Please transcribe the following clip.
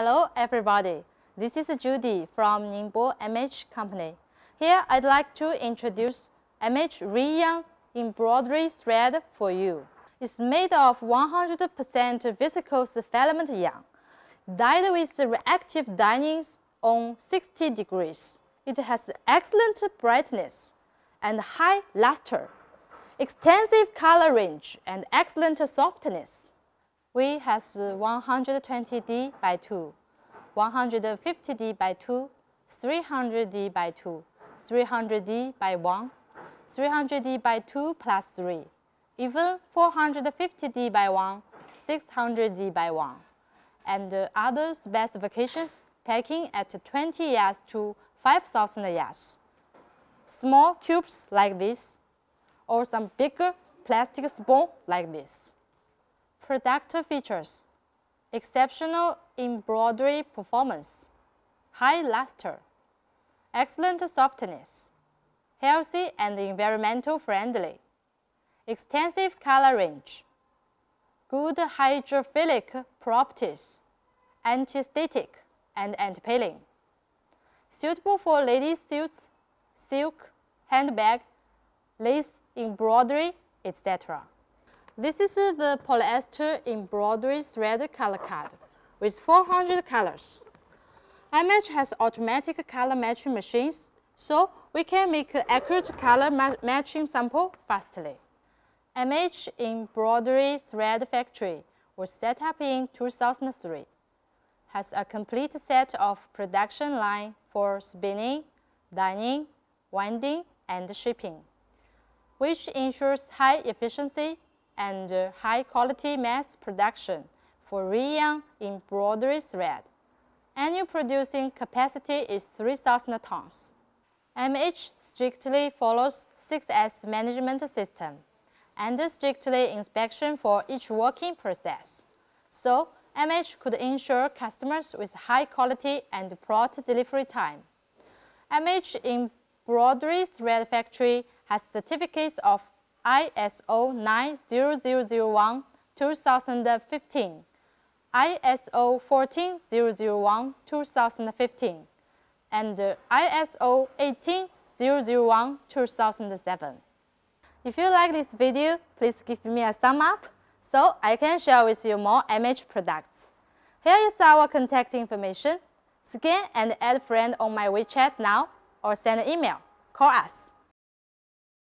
Hello everybody, this is Judy from Ningbo MH Company. Here I'd like to introduce MH Riyang embroidery thread for you. It's made of 100% viscose filament yarn, dyed with reactive dyes on 60 degrees. It has excellent brightness and high luster, extensive color range, and excellent softness. We has 120D by 2, 150D by 2, 300D by 2, 300D by 1, 300D by 2 plus 3, even 450D by 1, 600D by 1, and uh, other specifications packing at 20 yards to 5,000 yards. Small tubes like this, or some bigger plastic spoon like this productive features, exceptional embroidery performance, high luster, excellent softness, healthy and environmental friendly, extensive color range, good hydrophilic properties, anti-static and anti-pilling, suitable for ladies' suits, silk, handbag, lace embroidery, etc. This is uh, the polyester embroidery thread color card with 400 colors. iMatch has automatic color matching machines, so we can make accurate color ma matching sample fastly. MH Embroidery Thread Factory was set up in 2003. Has a complete set of production line for spinning, dyeing, winding, and shipping, which ensures high efficiency and uh, high-quality mass production for rayon embroidery thread. Annual producing capacity is 3,000 tons. MH strictly follows 6S management system and strictly inspection for each working process. So, MH could ensure customers with high quality and product delivery time. MH Embroidery Thread Factory has certificates of ISO 90001 2015, ISO 14001 2015, and uh, ISO 18001 2007. If you like this video, please give me a thumb up so I can share with you more MH products. Here is our contact information. Scan and add friend on my WeChat now or send an email. Call us.